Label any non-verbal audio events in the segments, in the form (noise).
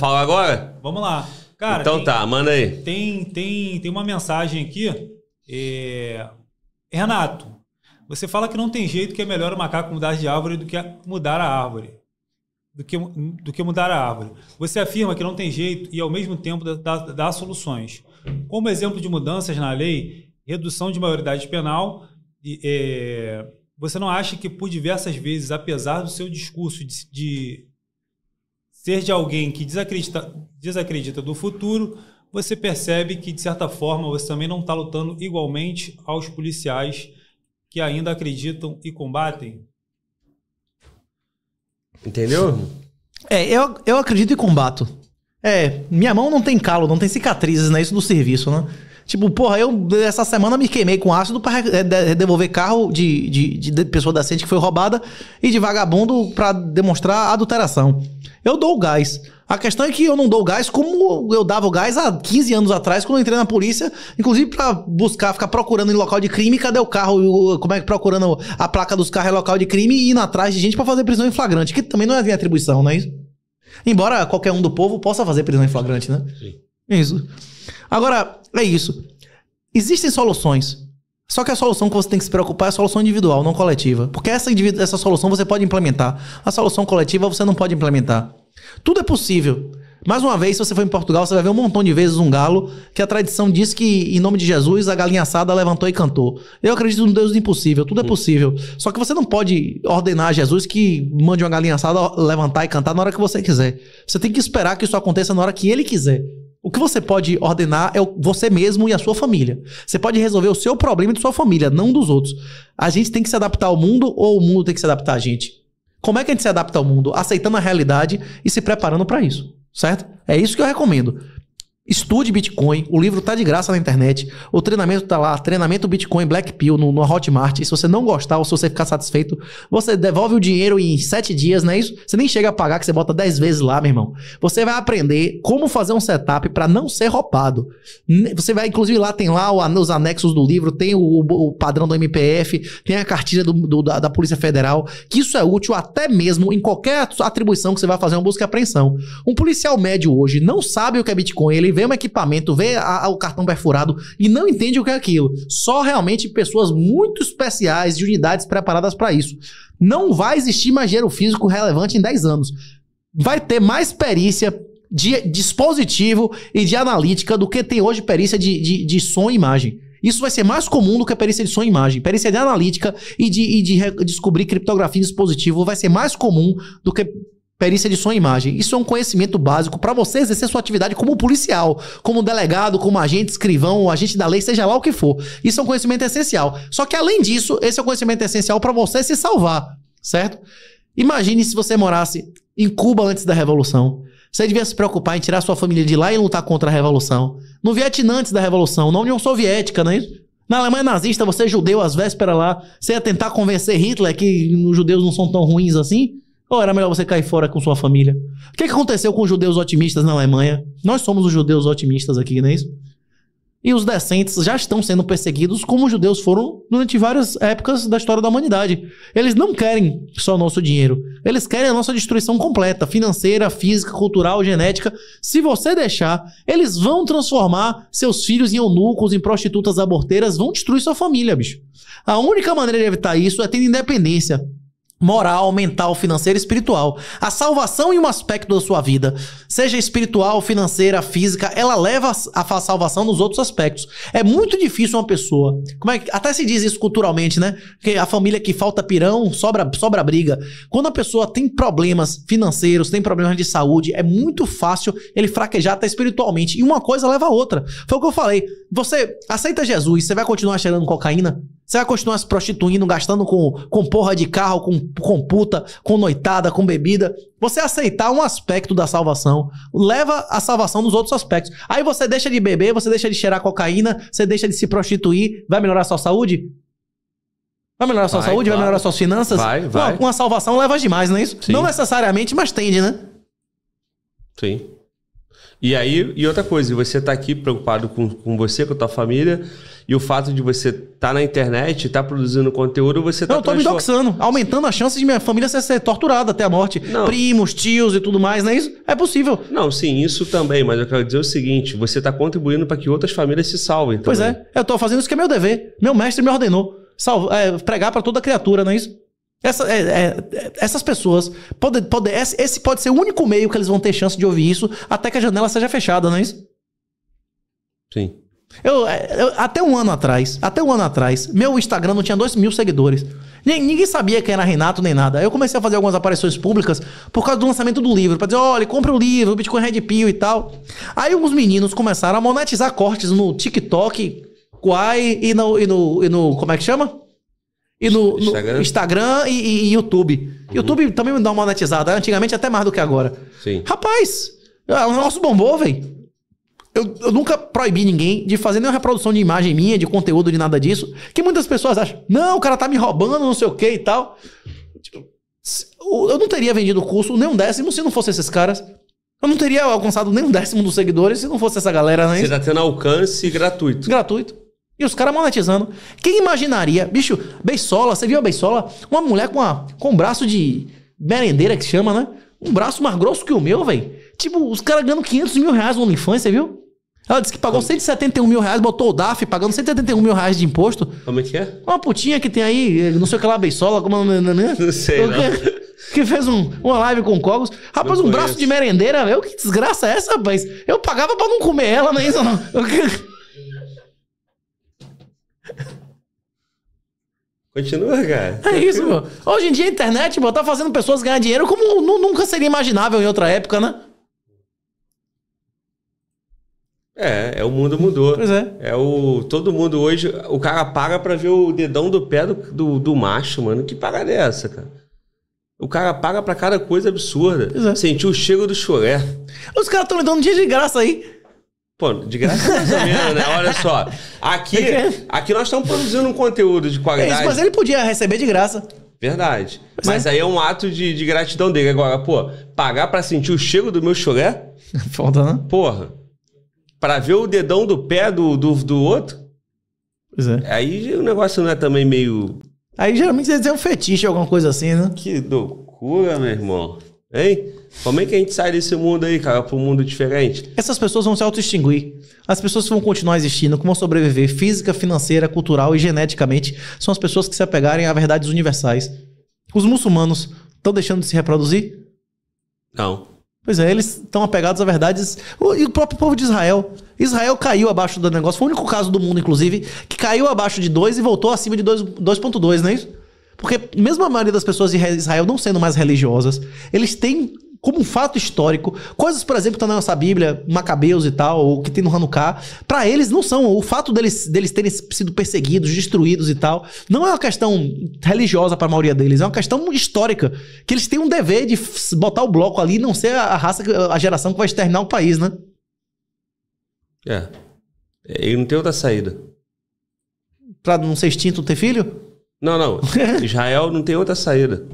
falar agora? Vamos lá. Cara, então tem, tá, manda aí. Tem, tem, tem uma mensagem aqui. É... Renato, você fala que não tem jeito que é melhor o macaco mudar de árvore do que mudar a árvore. Do que, do que mudar a árvore. Você afirma que não tem jeito e, ao mesmo tempo, dá, dá soluções. Como exemplo de mudanças na lei, redução de maioridade penal, é, você não acha que, por diversas vezes, apesar do seu discurso de, de ser de alguém que desacredita, desacredita do futuro, você percebe que, de certa forma, você também não está lutando igualmente aos policiais que ainda acreditam e combatem. Entendeu? É, eu, eu acredito e combato. É, minha mão não tem calo, não tem cicatrizes, né? Isso do serviço, né? Tipo, porra, eu essa semana me queimei com ácido pra é, é, devolver carro de, de, de pessoa decente que foi roubada e de vagabundo para demonstrar adulteração. Eu dou o gás. A questão é que eu não dou gás como eu dava o gás há 15 anos atrás, quando eu entrei na polícia, inclusive para buscar, ficar procurando em local de crime, cadê o carro, como é que procurando a placa dos carros em local de crime e indo atrás de gente para fazer prisão em flagrante, que também não é minha atribuição, não é isso? Embora qualquer um do povo possa fazer prisão em flagrante, né? Sim. Isso. Agora, é isso. Existem soluções. Só que a solução que você tem que se preocupar é a solução individual, não coletiva. Porque essa, essa solução você pode implementar. A solução coletiva você não pode implementar. Tudo é possível. Mais uma vez, se você for em Portugal, você vai ver um montão de vezes um galo, que a tradição diz que, em nome de Jesus, a galinha assada levantou e cantou. Eu acredito no Deus do impossível, tudo é possível. Só que você não pode ordenar a Jesus que mande uma galinha assada levantar e cantar na hora que você quiser. Você tem que esperar que isso aconteça na hora que ele quiser. O que você pode ordenar é você mesmo e a sua família. Você pode resolver o seu problema de sua família, não dos outros. A gente tem que se adaptar ao mundo ou o mundo tem que se adaptar a gente? Como é que a gente se adapta ao mundo? Aceitando a realidade e se preparando para isso, certo? É isso que eu recomendo. Estude Bitcoin, o livro tá de graça na internet, o treinamento tá lá, treinamento Bitcoin Black Pill no, no Hotmart. E se você não gostar ou se você ficar satisfeito, você devolve o dinheiro em 7 dias, não é isso? Você nem chega a pagar, que você bota 10 vezes lá, meu irmão. Você vai aprender como fazer um setup para não ser roubado. Você vai, inclusive, lá tem lá os anexos do livro, tem o, o padrão do MPF, tem a cartilha do, do, da, da, Polícia Federal, que isso é útil até mesmo em qualquer atribuição que você vai fazer uma busca e apreensão. Um policial médio hoje não sabe o que é Bitcoin, ele vê um equipamento, vê a, a, o cartão perfurado e não entende o que é aquilo. Só realmente pessoas muito especiais de unidades preparadas para isso. Não vai existir mais dinheiro físico relevante em 10 anos. Vai ter mais perícia de dispositivo e de analítica do que tem hoje perícia de, de, de som e imagem. Isso vai ser mais comum do que a perícia de som e imagem. Perícia de analítica e de, e de descobrir criptografia em dispositivo vai ser mais comum do que Perícia de som e imagem. Isso é um conhecimento básico para você exercer sua atividade como policial, como delegado, como agente, escrivão, agente da lei, seja lá o que for. Isso é um conhecimento essencial. Só que além disso, esse é um conhecimento essencial para você se salvar, certo? Imagine se você morasse em Cuba antes da Revolução. Você devia se preocupar em tirar sua família de lá e lutar contra a Revolução. No Vietnã antes da Revolução, na União Soviética, não é isso? Na Alemanha nazista, você é judeu às vésperas lá, você ia tentar convencer Hitler que os judeus não são tão ruins assim? Ou era melhor você cair fora com sua família? O que, é que aconteceu com os judeus otimistas na Alemanha? Nós somos os judeus otimistas aqui, não é isso? E os decentes já estão sendo perseguidos como os judeus foram durante várias épocas da história da humanidade. Eles não querem só nosso dinheiro. Eles querem a nossa destruição completa, financeira, física, cultural, genética. Se você deixar, eles vão transformar seus filhos em eunucos, em prostitutas aborteiras, vão destruir sua família, bicho. A única maneira de evitar isso é ter independência moral, mental, financeira e espiritual. A salvação em um aspecto da sua vida, seja espiritual, financeira, física, ela leva a salvação nos outros aspectos. É muito difícil uma pessoa. Como é que até se diz isso culturalmente, né? Que a família que falta pirão, sobra sobra briga. Quando a pessoa tem problemas financeiros, tem problemas de saúde, é muito fácil ele fraquejar até espiritualmente. E uma coisa leva a outra. Foi o que eu falei. Você aceita Jesus, você vai continuar cheirando cocaína? Você vai continuar se prostituindo, gastando com, com porra de carro, com, com puta, com noitada, com bebida. Você aceitar um aspecto da salvação leva a salvação nos outros aspectos. Aí você deixa de beber, você deixa de cheirar cocaína, você deixa de se prostituir. Vai melhorar a sua saúde? Vai melhorar a sua vai, saúde? Claro. Vai melhorar suas finanças? Vai, vai. com uma salvação leva demais, não é isso? Sim. Não necessariamente, mas tende, né? Sim. E aí, e outra coisa, você tá aqui preocupado com, com você, com a tua família, e o fato de você tá na internet, tá produzindo conteúdo, você tá. Não, eu tô me doxando, aumentando a chance de minha família ser, ser torturada até a morte. Não. Primos, tios e tudo mais, não é isso? É possível. Não, sim, isso também, mas eu quero dizer o seguinte: você tá contribuindo para que outras famílias se salvem. Também. Pois é, eu tô fazendo isso que é meu dever. Meu mestre me ordenou. é, pregar para toda criatura, não é isso? Essa, é, é, essas pessoas. Pode, pode, esse pode ser o único meio que eles vão ter chance de ouvir isso até que a janela seja fechada, não é isso? Sim. Eu, é, eu, até um ano atrás, até um ano atrás, meu Instagram não tinha dois mil seguidores. Ninguém sabia quem era Renato nem nada. Eu comecei a fazer algumas aparições públicas por causa do lançamento do livro, pra dizer, olha, compra o livro, Bitcoin Red Pill e tal. Aí uns meninos começaram a monetizar cortes no TikTok, Quai e no, e no, e no como é que chama? E no Instagram, no Instagram e, e, YouTube. Uhum. YouTube também me dá uma monetizada. Antigamente até mais do que agora. Sim. Rapaz, é, o nosso bombou, velho. Eu, eu, nunca proibi ninguém de fazer nenhuma reprodução de imagem minha, de conteúdo, de nada disso. Que muitas pessoas acham, não, o cara tá me roubando, não sei o que e tal. Tipo, eu não teria vendido o curso nem um décimo se não fosse esses caras. Eu não teria alcançado nem um décimo dos seguidores se não fosse essa galera, né? Você tá tendo alcance gratuito. Gratuito. E os caras monetizando. Quem imaginaria? Bicho, beisola, você viu a beisola? Uma mulher com, a, com um braço de merendeira que chama, né? Um braço mais grosso que o meu, velho. Tipo, os caras ganhando 500 mil reais no OnlyFans, você viu? Ela disse que pagou 171 mil reais, botou o DAF pagando 171 mil reais de imposto. Como é que é? Uma putinha que tem aí, eh, não sei o que lá, beisola, como... É né, né? Não sei, não. Que, que fez um, uma live com Cogos. Rapaz, não um conheço. braço de merendeira, velho. Que desgraça é essa, rapaz? Eu pagava pra não comer ela, não é isso, não? (laughs) Continua, cara. É isso, meu. Hoje em dia a internet, mano, tá fazendo pessoas ganhar dinheiro como nunca seria imaginável em outra época, né? É, é o mundo mudou. Pois é. É o. Todo mundo hoje. O cara para pra ver o dedão do pé do, do, do macho, mano. Que parada é essa, cara? O cara paga pra cada coisa absurda. É. Sentiu é. o cheiro do choré. Os caras estão me dando dia de graça aí. Pô, de graça mais ou menos, né? Olha só. Aqui, é é. aqui nós estamos produzindo um conteúdo de qualidade. É isso, mas ele podia receber de graça. Verdade. Pois mas é. aí é um ato de, de gratidão dele. Agora, pô, pagar para sentir o cheiro do meu chulé? (laughs) Foda, né? Porra. Pra ver o dedão do pé do, do, do outro? Pois é. Aí o negócio não é também meio. Aí geralmente você dizer um fetiche, alguma coisa assim, né? Que loucura, meu irmão. Hein? Como é que a gente sai desse mundo aí, cara, para um mundo diferente? Essas pessoas vão se auto-extinguir. As pessoas que vão continuar existindo, que vão sobreviver física, financeira, cultural e geneticamente, são as pessoas que se apegarem a verdades universais. Os muçulmanos estão deixando de se reproduzir? Não. Pois é, eles estão apegados a verdades. E o próprio povo de Israel. Israel caiu abaixo do negócio. Foi o único caso do mundo, inclusive, que caiu abaixo de 2 e voltou acima de 2,2, não é isso? Porque mesmo a maioria das pessoas de Israel não sendo mais religiosas, eles têm como um fato histórico, coisas, por exemplo, que estão tá na nossa Bíblia, Macabeus e tal, ou que tem no Hanukkah, para eles não são. O fato deles, deles terem sido perseguidos, destruídos e tal, não é uma questão religiosa para a maioria deles, é uma questão histórica. Que eles têm um dever de botar o bloco ali e não ser a raça, a geração que vai exterminar o país, né? É. Ele não tem outra saída. Pra não ser extinto, ter filho? Não, não. (laughs) Israel não tem outra saída.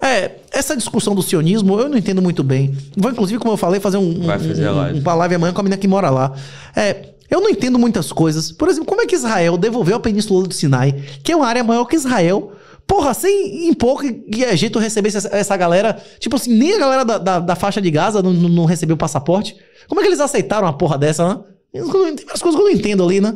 É, essa discussão do sionismo eu não entendo muito bem. Vou, inclusive, como eu falei, fazer um, Vai fazer um, live. amanhã com a menina que mora lá. É, eu não entendo muitas coisas. Por exemplo, como é que Israel devolveu a Península do Sinai, que é uma área maior que Israel, Porra, sem impor que, que Egito é recebesse essa, essa, galera. Tipo assim, nem a galera da, da, da faixa de Gaza não, não, não recebeu passaporte. Como é que eles aceitaram uma porra dessa, né? Tem várias coisas que eu não entendo ali, né?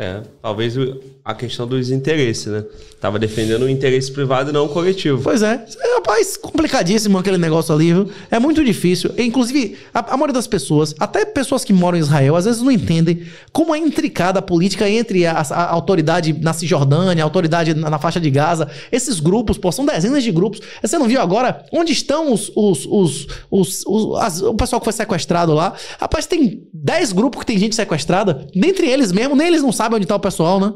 É, talvez a questão dos interesses, né? Tava defendendo o interesse privado e não o coletivo. Pois é. é rapaz, complicadíssimo aquele negócio ali, viu? É muito difícil. Inclusive, a, a, maioria das pessoas, até pessoas que moram em Israel, às vezes não entendem como é intricada a política entre a, a, a autoridade na Cisjordânia, a autoridade na, na, faixa de Gaza. Esses grupos, pô, são dezenas de grupos. Você não viu agora onde estão os, os, os, os, os as, o pessoal que foi sequestrado lá? Rapaz, tem 10 grupos que tem gente sequestrada. Dentre eles mesmo, nem eles não sabem sabe onde tá o pessoal, né?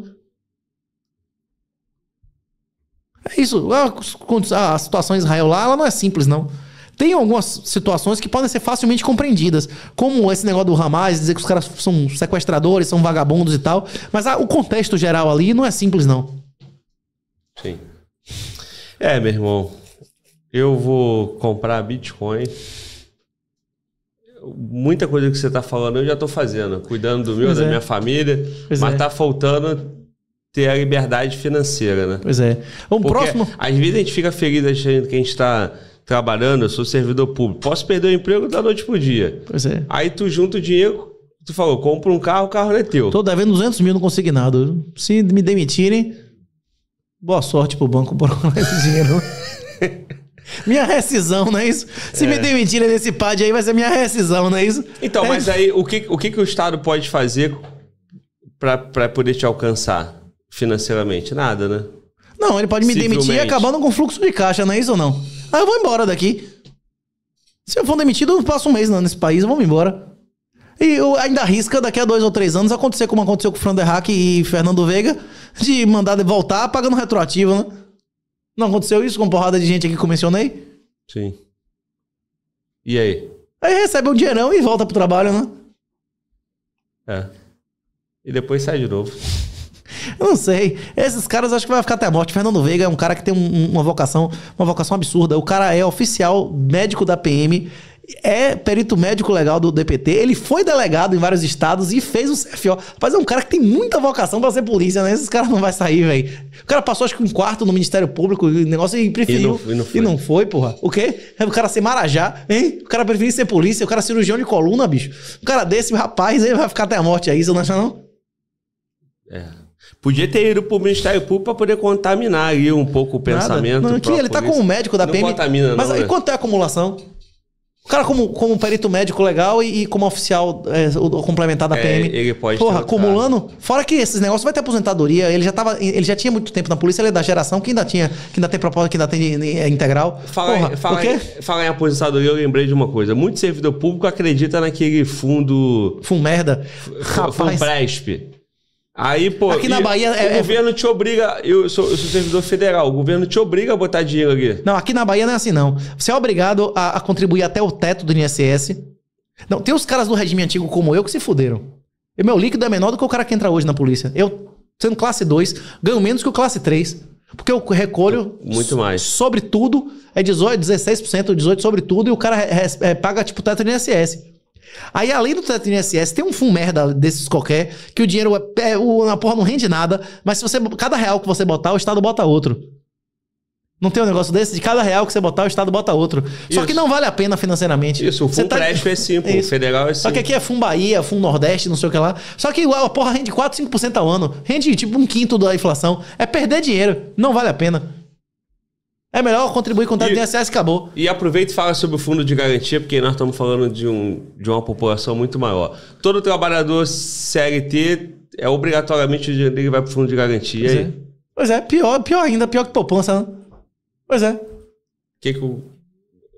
É isso. É, a situação em Israel lá, ela não é simples, não. Tem algumas situações que podem ser facilmente compreendidas, como esse negócio do Hamas, dizer que os caras são sequestradores, são vagabundos e tal, mas a, o contexto geral ali não é simples, não. Sim. É, meu irmão, eu vou comprar Bitcoin muita coisa que você está falando eu já estou fazendo, cuidando do meu, pois da é. minha família, pois mas está é. Tá faltando ter a liberdade financeira, né? Pois é. Um próximo. Às vezes a gente fica feliz achando que a gente está trabalhando, eu sou servidor público, posso perder o emprego da noite pro dia. Pois é. Aí tu junta o dinheiro, tu falou, compra um carro, o carro não é teu. Tô devendo 200 mil, não consegui nada Se me demitirem, boa sorte pro banco (laughs) procurar esse dinheiro. Minha rescisão, não é isso? Se é. me demitirem desse PAD aí, vai ser minha rescisão, não é isso? Então, é. mas aí o que, o que, que o Estado pode fazer para poder te alcançar financeiramente? Nada, né? Não, ele pode me demitir acabando com o fluxo de caixa, não é isso ou não? Aí ah, eu vou embora daqui. Se eu for demitido, eu passo um mês nesse país, vamos embora. E ainda arrisca daqui a dois ou três anos acontecer como aconteceu com o Fran Derrack e Fernando Veiga, de mandar voltar pagando retroativo, né? Não aconteceu isso com porrada de gente aqui que eu mencionei? Sim. E aí? Aí recebe um dinheirão e volta pro trabalho, né? É. E depois sai de novo. Eu não sei. Esses caras acho que vai ficar até a morte. Fernando Veiga é um cara que tem um, uma vocação, uma vocação absurda. O cara é oficial médico da PM é perito médico legal do DPT, ele foi delegado em vários estados e fez o CFO. Rapaz, é um cara que tem muita vocação para ser polícia, né? Esses caras não vai sair, velho. O cara passou acho que um quarto no Ministério Público e negócio e preferiu. E não, e não, foi. E não foi, porra. O quê? É o cara ser marajá, hein? O cara preferiu ser polícia, o cara cirurgião de coluna, bicho. Um cara desse, rapaz, ele vai ficar até a morte aí, você não acha não? É. Podia ter ido pro Ministério Público para poder contaminar aí um pouco o pensamento. Nada. Não, não ele tá com o médico da PM. Não contamina, mas não, aí né? quanto é a acumulação? O cara, como, como perito médico legal e, e como oficial é, o, o complementar da é, PM. É, ele pode. Porra, acumulando. Fora que esses negócios vai ter aposentadoria. Ele já, tava, ele já tinha muito tempo na polícia, ele é da geração que ainda tinha, que ainda tem proposta, que ainda tem é, integral. Fala, Porra, em, fala, em, fala em aposentadoria, eu lembrei de uma coisa. Muito servidor público acredita naquele fundo. Fundo merda? Fundo Presp. Aí, pô. Aqui na Bahia. O é, é, governo te obriga. Eu sou, eu sou servidor federal. O governo te obriga a botar dinheiro aqui. Não, aqui na Bahia não é assim, não. Você é obrigado a, a contribuir até o teto do INSS. Não, tem os caras do regime antigo como eu que se fuderam. E meu líquido é menor do que o cara que entra hoje na polícia. Eu, sendo classe 2, ganho menos que o classe 3. Porque eu recolho. Muito mais. Sobre tudo, é 18, 16%, 18% sobre tudo, e o cara é, paga, tipo, teto do INSS. Aí, além do teto INSS, tem um fundo merda desses qualquer, que o dinheiro é, é o, a porra não rende nada, mas se você cada real que você botar, o Estado bota outro. Não tem um negócio desse? De cada real que você botar, o Estado bota outro. Isso. Só que não vale a pena financeiramente. Isso, o fundo tá... é (laughs) simples, o federal é simples. Só que aqui é Fundo Bahia, Fundo Nordeste, não sei o que lá. Só que a porra rende 4, 5% ao ano. Rende tipo um quinto da inflação. É perder dinheiro. Não vale a pena. É melhor contribuir com o contrato de INSS acabou. E aproveita e fala sobre o fundo de garantia, porque nós estamos falando de, um, de uma população muito maior. Todo trabalhador CLT é obrigatoriamente o dinheiro que vai para o fundo de garantia. Pois é. pois é, pior, pior ainda, pior que poupança. Né? Pois é. O que, que o,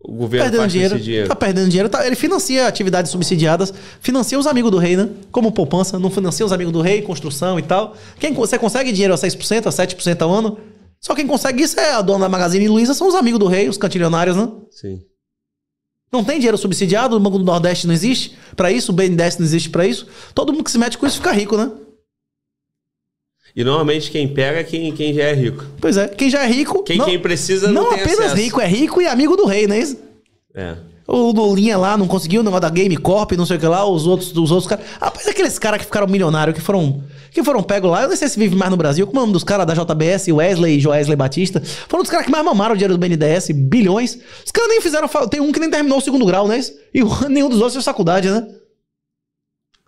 o governo tá perdendo faz dinheiro, dinheiro? Tá perdendo dinheiro. Tá, ele financia atividades subsidiadas, financia os amigos do rei, né? Como poupança, não financia os amigos do rei, construção e tal. Quem, você consegue dinheiro a 6%, a 7% ao ano? Só quem consegue isso é a dona da Magazine Luiza, são os amigos do rei, os cantilionários, né? Sim. Não tem dinheiro subsidiado, o Banco do Nordeste não existe para isso, o BNDES não existe para isso. Todo mundo que se mete com isso fica rico, né? E normalmente quem pega é quem, quem já é rico. Pois é, quem já é rico. Quem, não, quem precisa não, não apenas acesso. rico, é rico e amigo do rei, não é isso? É. O Lulinha lá não conseguiu o negócio da Game Corp, não sei o que lá, os outros, os outros caras. Rapaz, aqueles caras que ficaram milionários, que foram que foram pegos lá, eu não sei se vive mais no Brasil, como é o nome dos caras da JBS, Wesley e Joesley Batista, foram dos caras que mais mamaram o dinheiro do BNDES, bilhões. Os caras nem fizeram. Tem um que nem terminou o segundo grau, né? E (laughs) nenhum dos outros fez faculdade, né?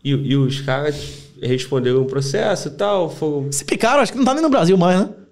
E, e os caras responderam um processo e tal. Foram... Se picaram, acho que não tá nem no Brasil mais, né?